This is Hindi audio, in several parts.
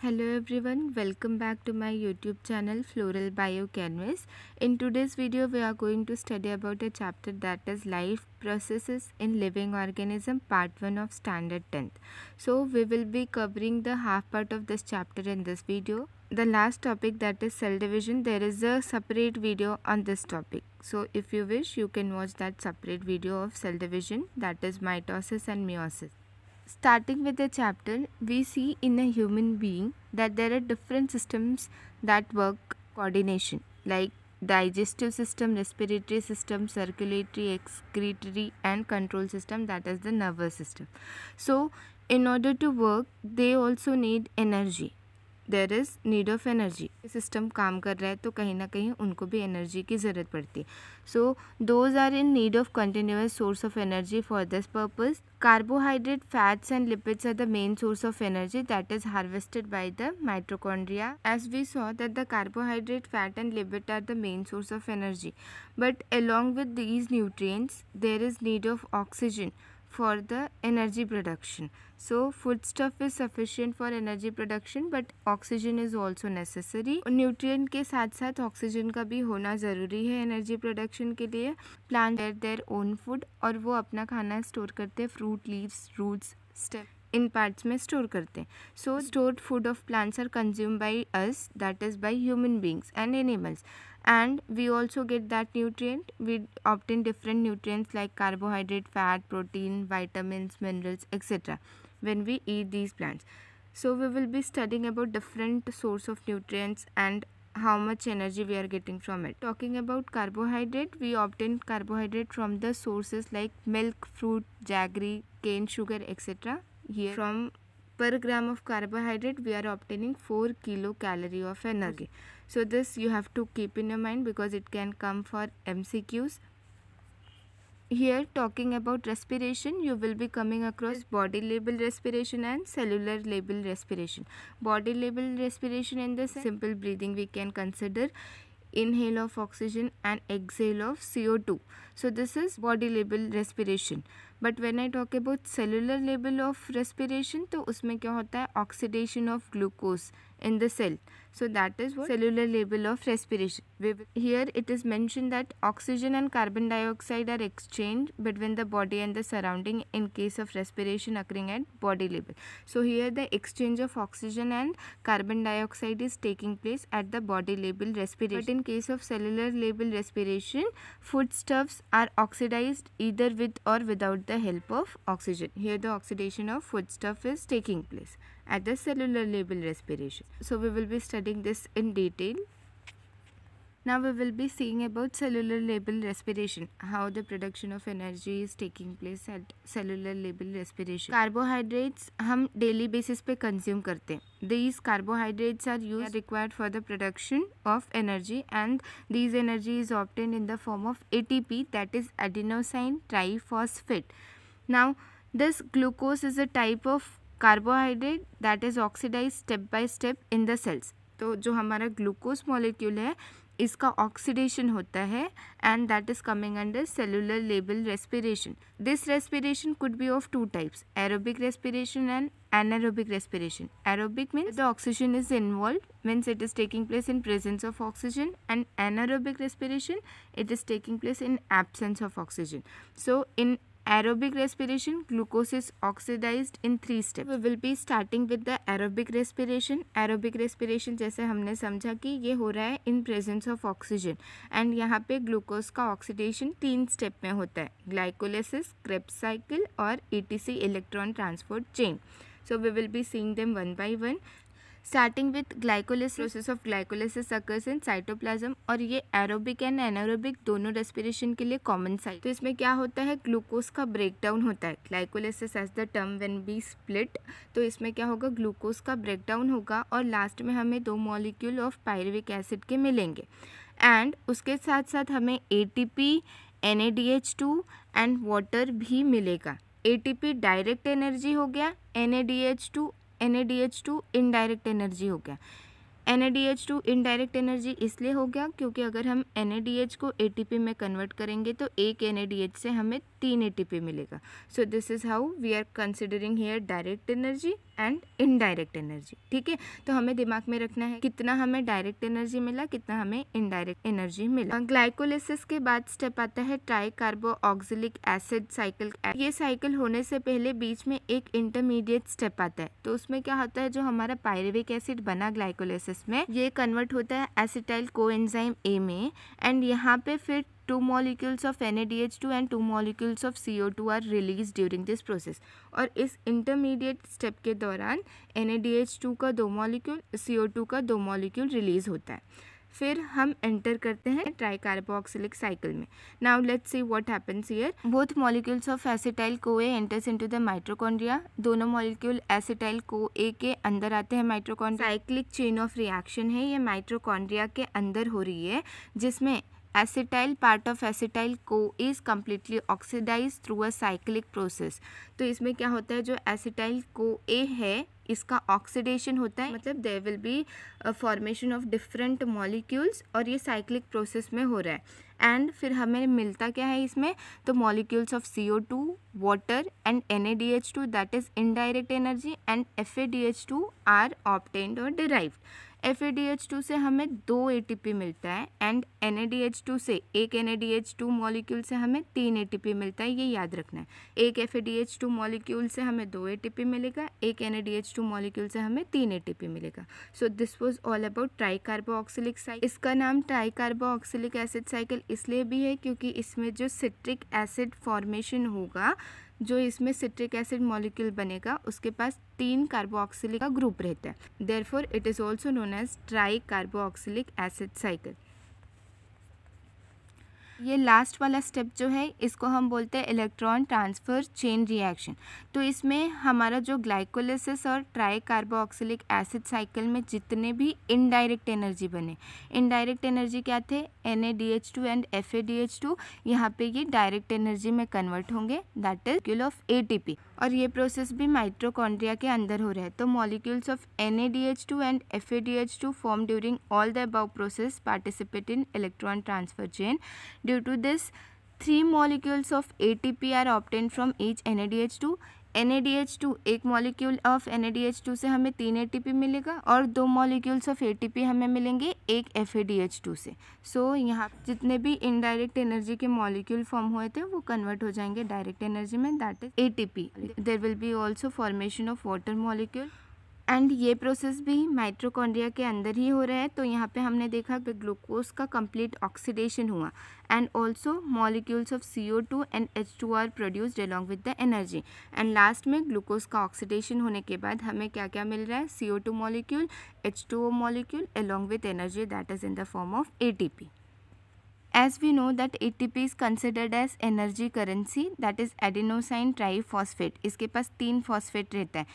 Hello everyone, welcome back to my YouTube channel Floral Bio Canvas. In today's video, we are going to study about a chapter that is Life Processes in Living Organism Part 1 of Standard 10th. So, we will be covering the half part of this chapter in this video. The last topic that is cell division, there is a separate video on this topic. So, if you wish, you can watch that separate video of cell division that is mitosis and meiosis. Starting with the chapter, we see in a human being that there are different systems that work coordination, like digestive system, respiratory system, circulatory, excretory and control system that is the nervous system. So in order to work they also need energy there is need of energy system काम कर रहा है तो कहीं ना कहीं उनको भी एनर्जी की ज़रूरत पड़ती है so those are in need of continuous source of energy for this purpose carbohydrate fats and lipids are the main source of energy that is harvested by the mitochondria as we saw that the carbohydrate fat and lipid are the main source of energy but along with these nutrients there is need of oxygen for the energy production. So foodstuff is sufficient for energy production but oxygen is also necessary. Nutrient ke sath sath oxygen ka bhi hona zaruri hai energy production ke liye Plant their, their own food aur wo apna khana store karte हैं fruit, leaves, roots, stem इन पार्ट्स में स्टोर करते हैं so stored food of plants are consume by us that is by human beings and animals and we also get that nutrient we obtain different nutrients like carbohydrate fat protein vitamins minerals etc when we eat these plants so we will be studying about different source of nutrients and how much energy we are getting from it talking about carbohydrate we obtain carbohydrate from the sources like milk fruit jaggery cane sugar etc here from per gram of carbohydrate we are obtaining 4 kilocalorie of energy so this you have to keep in your mind because it can come for mcqs here talking about respiration you will be coming across body label respiration and cellular label respiration body label respiration in the simple breathing we can consider inhale of oxygen and exhale of CO2. So this is body level respiration. But when I talk about cellular level of respiration, तो उसमें क्या होता है oxidation of glucose. in the cell. So that is what cellular level of respiration. Here it is mentioned that oxygen and carbon dioxide are exchanged between the body and the surrounding in case of respiration occurring at body level. So here the exchange of oxygen and carbon dioxide is taking place at the body level respiration. But in case of cellular level respiration, foodstuffs are oxidized either with or without the help of oxygen. Here the oxidation of foodstuff is taking place at the cellular level respiration. So we will be studying this in detail. Now we will be seeing about cellular level respiration, how the production of energy is taking place at cellular level respiration. Carbohydrates हम daily basis consume These carbohydrates are used required for the production of energy and these energy is obtained in the form of ATP that is adenosine triphosphate. Now this glucose is a type of carbohydrate that is oxidize step by step in the cells तो जो हमारा ग्लूकोज मॉलिक्यूल है इसका ऑक्सीडेशन होता है and that is coming under cellular लेबल respiration this respiration could be of two types aerobic respiration and anaerobic respiration aerobic means the oxygen is involve means it is taking place in presence of oxygen and anaerobic respiration it is taking place in absence of oxygen so in aerobic respiration glucose is oxidized in three steps we will be starting with the aerobic respiration aerobic respiration जैसे हमने समझा कि ये हो रहा है in presence of oxygen and यहाँ पे glucose का oxidation तीन step में होता है glycolysis Krebs cycle और etc electron transport chain so we will be seeing them one by one starting with glycolysis process of glycolysis occurs in cytoplasm और ये एरोबिक एंड एनारोबिक दोनों रेस्पिरेशन के लिए कॉमन साइट तो इसमें क्या होता है ग्लूकोज का ब्रेकडाउन होता है glycolysis as the term when be split तो इसमें क्या होगा ग्लूकोज का ब्रेकडाउन होगा और लास्ट में हमें दो मॉलिक्यूल ऑफ पायरविक एसिड के मिलेंगे एंड उसके साथ साथ हमें A T P N A D H two and water भी मिलेगा A T P direct energy हो गया N A D H two N A D H two indirect energy हो गया N A D H two indirect energy इसलिए हो गया क्योंकि अगर हम एन ए डी एच को ए टी पी में कन्वर्ट करेंगे तो एक एन ए डी एच से हमें तीन ए टी पी मिलेगा so this is how we are considering here direct energy and indirect energy ठीक है तो हमें दिमाग में रखना है कितना हमें डायरेक्ट एनर्जी मिला कितना हमें इनडायरेक्ट एनर्जी मिला ग्लाइकोलिसिस के बाद स्टेप आता है tricarboxylic acid cycle ये साइकिल होने से पहले बीच में एक इंटरमीडिएट स्टेप आता है तो उसमें क्या होता है जो हमारा पायरेविक एसिड बना ग्लाइकोलिसिस में ये कन्वर्ट होता है एसिटाइल को ए में एंड यहाँ पे फिर two molecules H two and two molecules of C O two are release during this process और इस इंटरमीडिएट स्टेप के दौरान एन टू का दो मॉलिक्यूल ओ टू का दो मॉलिक्यूल रिलीज होता है फिर हम एंटर करते हैं ट्राई कार्बोक्सिलिक साइकिल में now let's see what happens here both molecules of acetyl A enters into the mitochondria दोनों मॉलिक्यूल एसिटाइल को ए के अंदर आते हैं mitochondria cyclic chain of reaction है ये माइट्रोकॉन्ड्रिया के अंदर हो रही है जिसमें एसिटाइल पार्ट ऑफ एसिटाइल को is completely oxidise through a cyclic process तो इसमें क्या होता है जो एसिटाइल को ए है इसका ऑक्सीडेशन होता है मतलब there will be formation of different molecules और ये साइक्लिक प्रोसेस में हो रहा है एंड फिर हमें मिलता क्या है इसमें तो molecules of C O two water and N A D H two that is indirect energy and F A D H two are obtained और डिराइव्ड एफ से हमें दो ए मिलता है एंड एन से एक एन मॉलिक्यूल से हमें तीन ए मिलता है ये याद रखना है एक एफ मॉलिक्यूल से हमें दो ए मिलेगा एक एन मॉलिक्यूल से हमें तीन ए मिलेगा so this was all about tricarboxylic cycle इसका नाम ट्राईकार्बोक्सिलिक एसिड साइकिल इसलिए भी है क्योंकि इसमें जो सिट्रिक एसिड फॉर्मेशन होगा जो इसमें सिट्रिक एसिड मॉलिक्यूल बनेगा उसके पास तीन कार्बोऑक्सिलिक का ग्रुप रहता है therefore it is also known as tricarboxylic acid cycle ये लास्ट वाला स्टेप जो है इसको हम बोलते हैं इलेक्ट्रॉन ट्रांसफ़र चेन रिएक्शन तो इसमें हमारा जो ग्लाइकोलिसिस और ट्राई कार्बोऑक्सिलिक एसिड साइकिल में जितने भी इनडायरेक्ट एनर्जी बने इनडायरेक्ट एनर्जी क्या थे N A D H two and F A D H two यहाँ पर ये डायरेक्ट एनर्जी में कन्वर्ट होंगे that is molecule of A T P और ये प्रोसेस भी माइट्रोकॉन्ड्रिया के अंदर हो रहा है तो molecules of N and F form during all the above process participate in electron transfer chain due to this three molecules of A T P are obtain from each N A D H two N एक मॉलिक्यूल ऑफ एन से हमें तीन ए मिलेगा और दो मॉलिक्यूल्स ऑफ ए हमें मिलेंगे एक एफ से सो so, यहाँ जितने भी इनडायरेक्ट एनर्जी के मॉलिक्यूल फॉर्म हुए थे वो कन्वर्ट हो जाएंगे डायरेक्ट एनर्जी में that is A T P there will be also formation of water molecule and ये प्रोसेस भी माइट्रोकॉन्ड्रिया के अंदर ही हो रहा है तो यहाँ पे हमने देखा कि ग्लूकोज का कंप्लीट ऑक्सीडेशन हुआ and also molecules of C O two and H two are produced along with the energy and last में ग्लूकोज का ऑक्सीडेशन होने के बाद हमें क्या क्या मिल रहा है C O two molecule H two O molecule along with energy that is in the form of A T P As we know that ATP is considered as energy currency that is adenosine triphosphate इसके पास तीन फॉस्फेट रहता है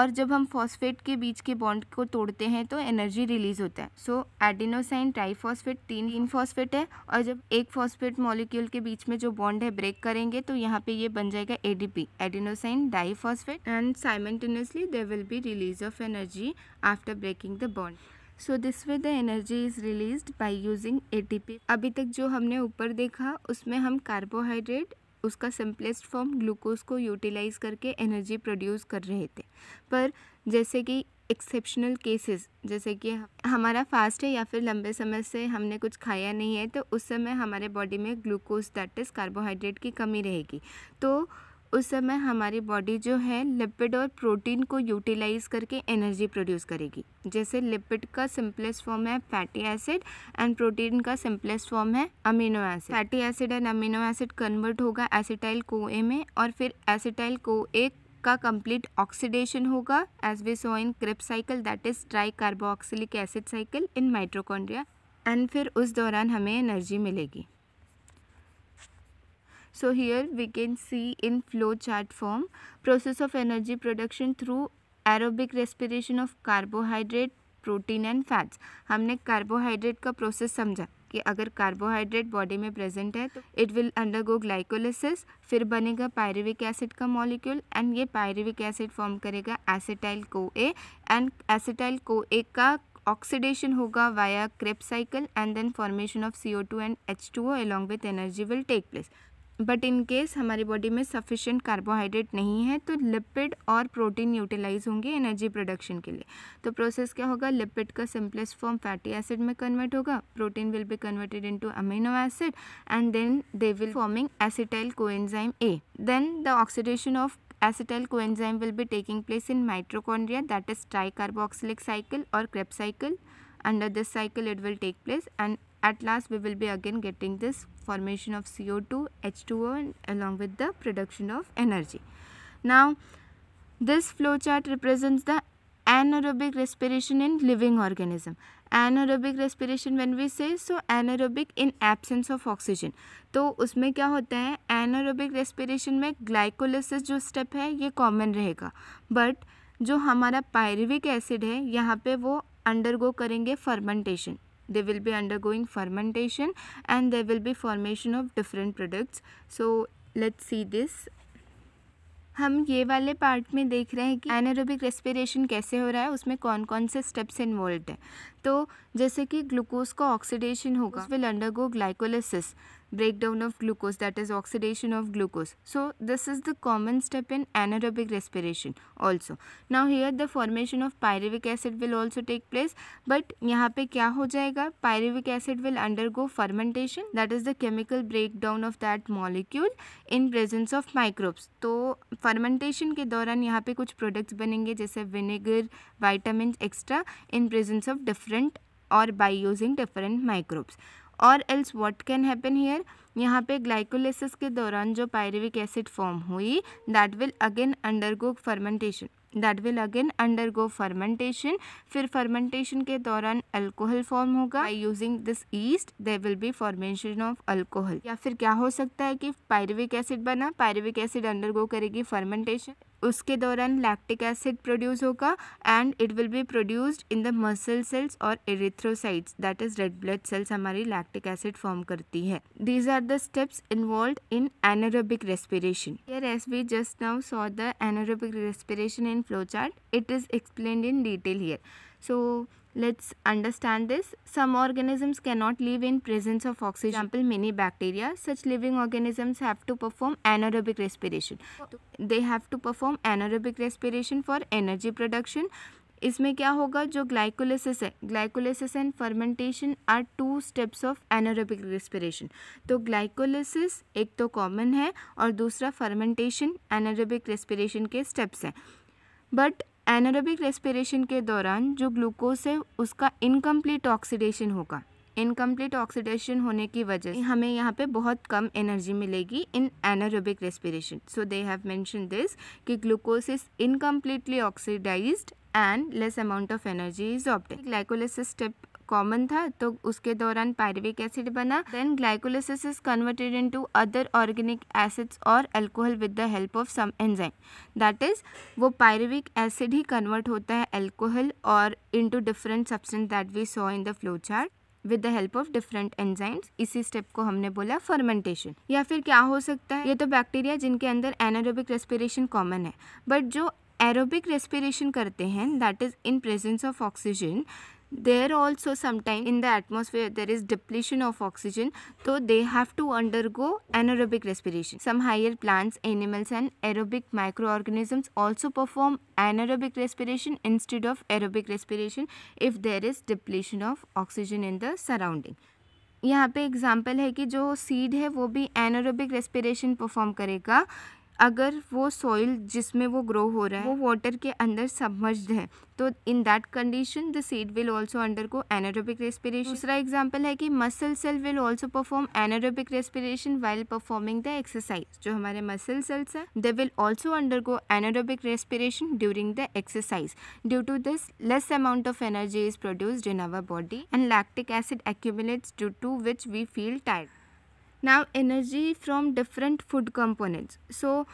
और जब हम फॉस्फेट के बीच के बॉन्ड को तोड़ते हैं तो एनर्जी रिलीज होता है सो एडिनोसाइन triphosphate तीन इन फॉस्फेट है और जब एक फॉस्फेट मॉलिक्यूल के बीच में जो बॉन्ड है ब्रेक करेंगे तो यहाँ पे ये बन जाएगा ADP adenosine diphosphate and simultaneously there will be release of energy after breaking the bond so this way the energy is release by using ATP अभी तक जो हमने ऊपर देखा उसमें हम कार्बोहाइड्रेट उसका सिंपलेस्ट फॉर्म ग्लूकोज को यूटिलाइज करके एनर्जी प्रोड्यूस कर रहे थे पर जैसे कि एक्सेप्शनल केसेस जैसे कि हमारा फास्ट है या फिर लंबे समय से हमने कुछ खाया नहीं है तो उस समय हमारे बॉडी में ग्लूकोज दैट इज़ कार्बोहाइड्रेट की कमी रहेगी तो उस समय हमारी बॉडी जो है लिपिड और प्रोटीन को यूटिलाइज करके एनर्जी प्रोड्यूस करेगी जैसे लिपिड का सिंपलेस्ट फॉर्म है फैटी एसिड एंड प्रोटीन का सिंपलेस्ट फॉर्म है amino acid fatty acid and amino acid convert होगा एसिटाइल ए में और फिर एसिटाइल ए का कंप्लीट ऑक्सीडेशन होगा as we saw in Krebs cycle that is tricarboxylic acid cycle in mitochondria and फिर उस दौरान हमें एनर्जी मिलेगी So here we can see in flow chart form process of energy production through aerobic respiration of carbohydrate protein and fats हमने कार्बोहाइड्रेट का प्रोसेस समझा कि अगर कार्बोहाइड्रेट बॉडी में प्रेजेंट है तो इट विल अंडरगो ग्लाइकोलिसिस फिर बनेगा पायरेविक एसिड का मॉलिक्यूल एंड ये पायरेविक एसिड फॉर्म करेगा एसिटाइल को ए एंड एसिटाइल को ए का ऑक्सीडेशन होगा via Krebs cycle and then formation of C O two and H two O along with energy will take place but in case हमारी बॉडी में सफिशेंट कार्बोहाइड्रेट नहीं है तो लिपिड और प्रोटीन यूटिलाइज होंगे एनर्जी प्रोडक्शन के लिए तो प्रोसेस क्या होगा लिपिड का सिंपलेस्ट फॉर्म फैटी एसिड में कन्वर्ट होगा protein will be converted into amino acid and then they will forming acetyl coenzyme A then the oxidation of acetyl will be taking place in in that is tri tricarboxylic cycle और Krebs cycle under this cycle it will take place and at last we will be again getting this formation of CO2, H2O and along with the production of energy. Now this flow chart represents the anaerobic respiration in living organism. anaerobic respiration when we say so anaerobic in absence of oxygen तो उसमें क्या होता है anaerobic respiration में glycolysis जो step है ये common रहेगा but जो हमारा पायरविक एसिड है यहाँ पे वो अंडरगो करेंगे fermentation they will be undergoing fermentation and there will be formation of different products so let's see this हम ये वाले पार्ट में देख रहे हैं कि एनारोबिक रेस्पिरेशन कैसे हो रहा है उसमें कौन कौन से स्टेप्स इन्वॉल्व हैं तो जैसे कि ग्लूकोज का ऑक्सीडेशन होगा will undergo glycolysis breakdown of glucose that is oxidation of glucose so this is the common step in anaerobic respiration also now here the formation of pyruvic acid will also take place but yahan pe kya ho jayega pyruvic acid will undergo fermentation that is the chemical breakdown of that molecule in presence of microbes to fermentation ke dauran yahan pe kuch products banenge jaise vinegar vitamins extra in presence of different or by using different microbes और else what can happen here यहाँ पे ग्लाइकोलाइसिस के दौरान जो पायरविक एसिड फॉर्म हुई that will again undergo fermentation that will again undergo fermentation फिर फर्मेंटेशन के दौरान अल्कोहल फॉर्म होगा by using this yeast they will be formation of alcohol या फिर क्या हो सकता है कि पायरविक एसिड बना पायरविक एसिड अंडरगो करेगी फर्मेंटेशन उसके दौरान लैक्टिक एसिड प्रोड्यूस होगा and it will B produced in the muscle cells और erythrocytes that is red blood cells हमारी लैक्टिक एसिड फॉर्म करती है these are the steps involve in anaerobic respiration as as just now saw the the respiration in flow chart it is explain in detail here So let's understand this. Some organisms cannot live in presence of oxygen. For example, many bacteria. Such living organisms have to perform anaerobic respiration. They have to perform anaerobic respiration for energy production. इसमें क्या होगा जो ग्लाइकोलिसिस है glycolysis and fermentation are two steps of anaerobic respiration तो ग्लाइकोलिसिस एक तो कॉमन है और दूसरा फर्मेंटेशन एनोरोबिक रेस्पिरेशन के स्टेप्स हैं बट एनारोबिक रेस्पिरेशन के दौरान जो ग्लूकोज है उसका इनकम्प्लीट ऑक्सीडेशन होगा इनकम्प्लीट ऑक्सीडेशन होने की वजह से हमें यहाँ पे बहुत कम एनर्जी मिलेगी in anaerobic respiration so they have mention this कि glucose is incompletely oxidised and less amount of energy is opted glycolysis step common था तो उसके दौरान पायरविक एसिड बना then glycolysis is converted into other organic acids और alcohol with the help of some enzyme that is वो पायरविक एसिड ही कन्वर्ट होता है एल्कोहल और into different substance that we saw in the flow chart with the help of different enzymes इसी स्टेप को हमने बोला फर्मेंटेशन या फिर क्या हो सकता है ये तो बैक्टीरिया जिनके अंदर एनारोबिक रेस्पिरेशन कॉमन है बट जो एरोबिक रेस्पिरेशन करते हैं that is in presence of oxygen there also sometime in the atmosphere there is depletion of oxygen so they have to undergo anaerobic respiration some higher plants animals and aerobic microorganisms also perform anaerobic respiration instead of aerobic respiration if there is depletion of oxygen in the surrounding यहाँ पे एग्जाम्पल है कि जो सीड है वो भी एनोरोबिक रेस्पिरेशन परफॉर्म करेगा अगर वो सॉइल जिसमें वो ग्रो हो रहा है वो वाटर के अंदर सबमर्ज्ड है तो in that condition the seed will also undergo anaerobic respiration दूसरा एग्जाम्पल है कि muscle cell will also perform anaerobic respiration while performing the exercise जो हमारे मसल सेल्स हैं they will also undergo anaerobic respiration during the exercise due to this less amount of energy is produced in our body and lactic acid accumulates due to which we feel tired now energy from different food components so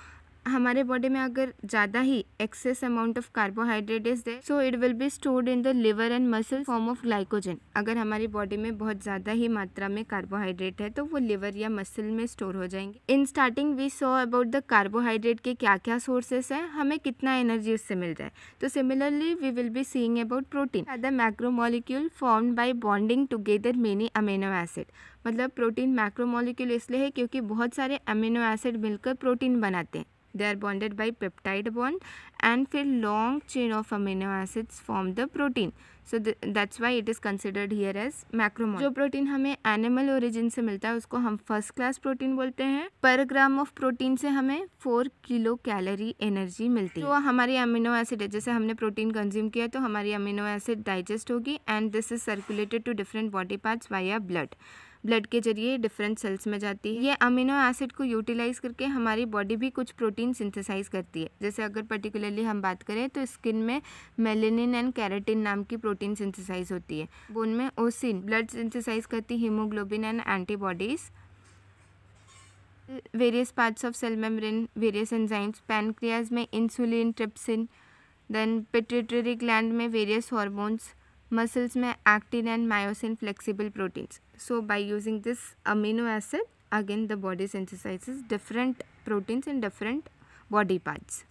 हमारे बॉडी में अगर ज़्यादा ही excess amount of carbohydrate is there so it will be stored in the liver and muscle form of glycogen अगर हमारी बॉडी में बहुत ज़्यादा ही मात्रा में कार्बोहाइड्रेट है तो वो लिवर या मसल में स्टोर हो जाएंगे in starting we saw about the carbohydrate के क्या क्या सोर्सेस हैं हमें कितना एनर्जी उससे मिल रहा है तो similarly we will be seeing about protein the macromolecule form by bonding together many amino acid मतलब प्रोटीन मैक्रोमोलिक्यूल इसलिए है क्योंकि बहुत सारे अमीनो एसिड मिलकर प्रोटीन बनाते हैं they are bonded by peptide bond and फिर long chain of amino acids form the protein so that's why it is considered here as macro जो प्रोटीन हमें एनिमल ओरिजिन से मिलता है उसको हम फर्स्ट क्लास प्रोटीन बोलते हैं पर ग्राम ऑफ प्रोटीन से हमें फोर किलो कैलोरी एनर्जी मिलती है तो हमारी अमीनो एसिड है जैसे हमने प्रोटीन कंज्यूम किया तो हमारी अमीनो एसिड डाइजेस्ट होगी and this is circulated to different body parts via blood blood के जरिए डिफरेंट सेल्स में जाती है ये अमीनो एसिड को यूटिलाइज करके हमारी बॉडी भी कुछ प्रोटीन सिंथेसाइज करती है जैसे अगर पर्टिकुलरली हम बात करें तो स्किन में मेलेनिन एंड कैरेटिन नाम की प्रोटीन सिंथेसाइज होती है बोन में ओसिन ब्लड सिंथेसाइज करती haemoglobin and antibodies various parts of cell membrane various enzymes pancreas में insulin trypsin then pituitary gland में वेरियस हॉर्मोन्स मसल्स में actin and myosin flexible proteins So by using this amino acid, again the body synthesizes different proteins in different body parts.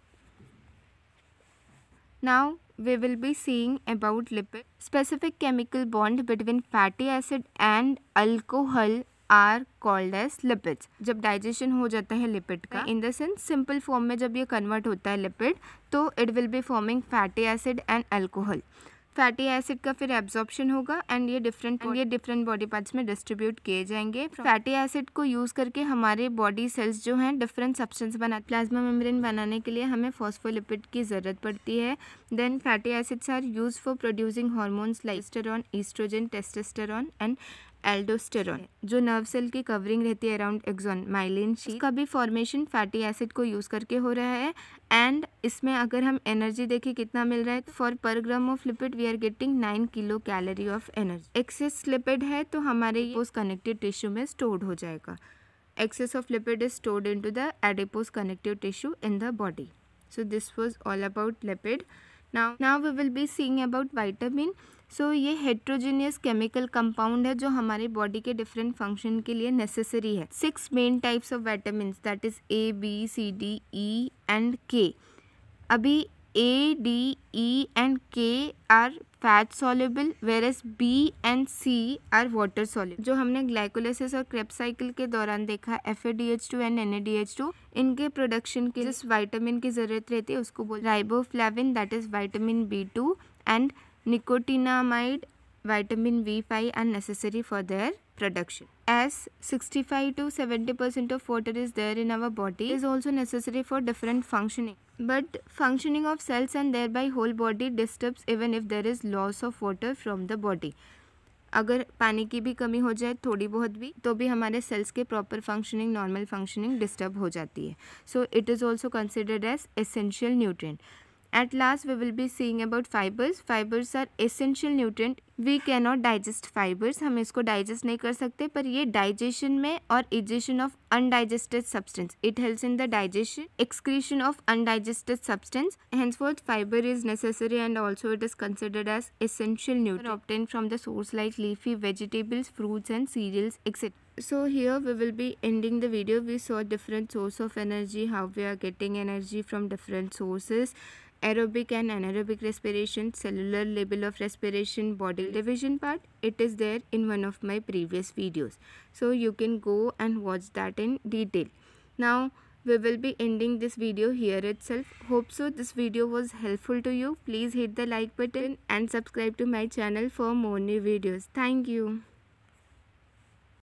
Now we will be seeing about lipid. Specific chemical bond between fatty acid and alcohol are called as lipids जब डाइजेशन हो जाता है लिपिड का in the sense simple form में जब ये कन्वर्ट होता है लिपिड तो it will be forming fatty acid and alcohol fatty acid का फिर एब्जॉर्प्शन होगा एंड ये डिफरेंट ये डिफरेंट बॉडी पार्ट्स में डिस्ट्रीब्यूट किए जाएंगे फैटी एसिड को यूज़ करके हमारे बॉडी सेल्स जो हैं डिफरेंट सब्सटेंस बना प्लाज्मा मेम्ब्रेन बनाने के लिए हमें फॉस्फोलिपिड की ज़रूरत पड़ती है then fatty acids are use for producing hormones लाइस्टेरॉन ईस्ट्रोजन टेस्टेस्टेरॉन एंड एल्डोस्टेरॉन जो नर्व सेल की कवरिंग रहती है अराउंड एक्सोन माइलिन शी भी फॉर्मेशन फैटी एसिड को यूज़ करके हो रहा है एंड इसमें अगर हम एनर्जी देखें कितना मिल रहा है for per gram of lipid we are getting nine kilo calorie of energy excess lipid है तो हमारे उस कनेक्टेड टिश्यू में स्टोर्ड हो जाएगा of lipid is is into the adipose connective tissue in the body so this was all about lipid now now we will be seeing about vitamin so so, ये हेट्रोजीनियस केमिकल कंपाउंड है जो हमारे बॉडी के डिफरेंट फंक्शन के लिए नेसेसरी है six main types of vitamin that is A B C D E and K अभी A D E and K are fat soluble whereas B and C are water soluble जो हमने ग्लाइकोलाइसिस और क्रेप साइकिल के दौरान देखा F A D H two and N A D H two इनके प्रोडक्शन के जिस वाइटामिन की जरूरत रहती है उसको बोल riboflavin that is vitamin B two and nicotinamide, vitamin B5 are necessary for their production. As 65 to 70% of water is there in our body is also necessary for different functioning. But functioning of cells and thereby whole body disturbs even if there is loss of water from the body. अगर पानी की भी कमी हो जाए थोड़ी बहुत भी तो भी हमारे सेल्स के proper functioning normal functioning disturb हो जाती है so it is also considered as essential nutrient At last we will be seeing about fibers. Fibers are essential nutrient. We cannot digest fibers. हम इसको digest नहीं कर सकते पर ये digestion में और ejection of undigested substance. It helps in the digestion, excretion of undigested substance. Henceforth fiber is necessary and also it is considered as essential nutrient obtained from the source like leafy vegetables, fruits and cereals etc. so here we will be ending the video we saw different source of energy how we are getting energy from different sources aerobic and anaerobic respiration, cellular level of respiration, body division part, it is there in one of my previous videos. So you can go and watch that in detail. Now we will be ending this video here itself. Hope so this video was helpful to you. Please hit the like button and subscribe to my channel for more new videos. Thank you.